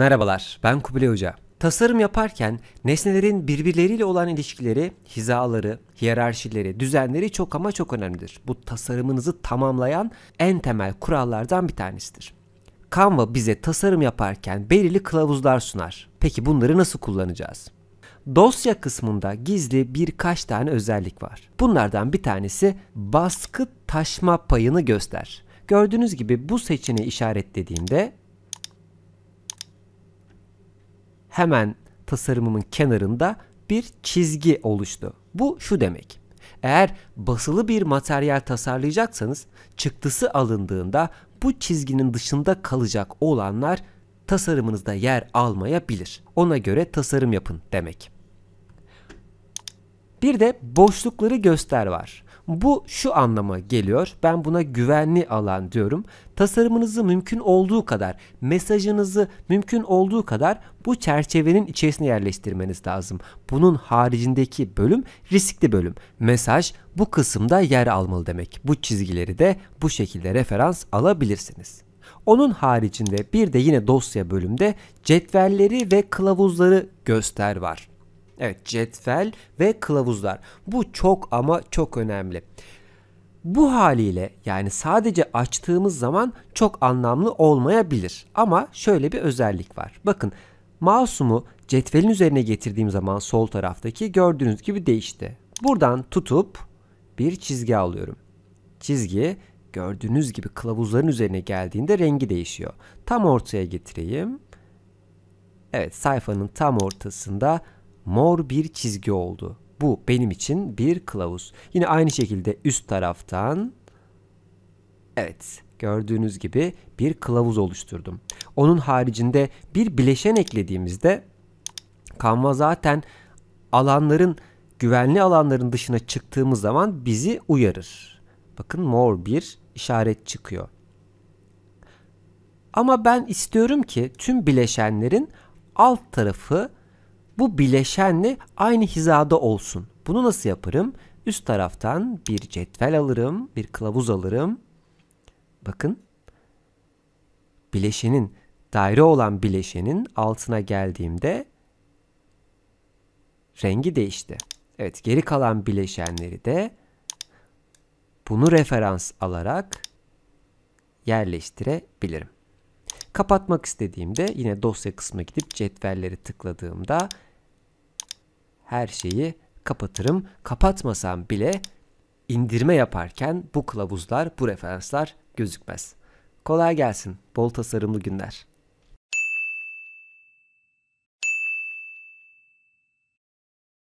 Merhabalar, ben Kubilay Hoca. Tasarım yaparken nesnelerin birbirleriyle olan ilişkileri, hizaları, hiyerarşileri, düzenleri çok ama çok önemlidir. Bu tasarımınızı tamamlayan en temel kurallardan bir tanesidir. Canva bize tasarım yaparken belirli kılavuzlar sunar. Peki bunları nasıl kullanacağız? Dosya kısmında gizli birkaç tane özellik var. Bunlardan bir tanesi baskı taşma payını göster. Gördüğünüz gibi bu seçeneği işaretlediğimde hemen tasarımımın kenarında bir çizgi oluştu. Bu şu demek. Eğer basılı bir materyal tasarlayacaksanız çıktısı alındığında bu çizginin dışında kalacak olanlar tasarımınızda yer almayabilir. Ona göre tasarım yapın demek. Bir de boşlukları göster var. Bu şu anlama geliyor. Ben buna güvenli alan diyorum. Tasarımınızı mümkün olduğu kadar, mesajınızı mümkün olduğu kadar bu çerçevenin içerisine yerleştirmeniz lazım. Bunun haricindeki bölüm riskli bölüm. Mesaj bu kısımda yer almalı demek. Bu çizgileri de bu şekilde referans alabilirsiniz. Onun haricinde bir de yine dosya bölümde cetvelleri ve kılavuzları göster var. Evet cetvel ve kılavuzlar. Bu çok ama çok önemli. Bu haliyle yani sadece açtığımız zaman çok anlamlı olmayabilir. Ama şöyle bir özellik var. Bakın mouse'umu cetvelin üzerine getirdiğim zaman sol taraftaki gördüğünüz gibi değişti. Buradan tutup bir çizgi alıyorum. Çizgi gördüğünüz gibi kılavuzların üzerine geldiğinde rengi değişiyor. Tam ortaya getireyim. Evet sayfanın tam ortasında mor bir çizgi oldu. Bu benim için bir kılavuz. Yine aynı şekilde üst taraftan evet gördüğünüz gibi bir kılavuz oluşturdum. Onun haricinde bir bileşen eklediğimizde kanva zaten alanların güvenli alanların dışına çıktığımız zaman bizi uyarır. Bakın mor bir işaret çıkıyor. Ama ben istiyorum ki tüm bileşenlerin alt tarafı bu bileşenle aynı hizada olsun. Bunu nasıl yaparım? Üst taraftan bir cetvel alırım, bir kılavuz alırım. Bakın. Bileşenin, daire olan bileşenin altına geldiğimde rengi değişti. Evet, geri kalan bileşenleri de bunu referans alarak yerleştirebilirim. Kapatmak istediğimde yine dosya kısmına gidip cetvelleri tıkladığımda her şeyi kapatırım. Kapatmasam bile indirme yaparken bu kılavuzlar, bu referanslar gözükmez. Kolay gelsin. Bol tasarımlı günler.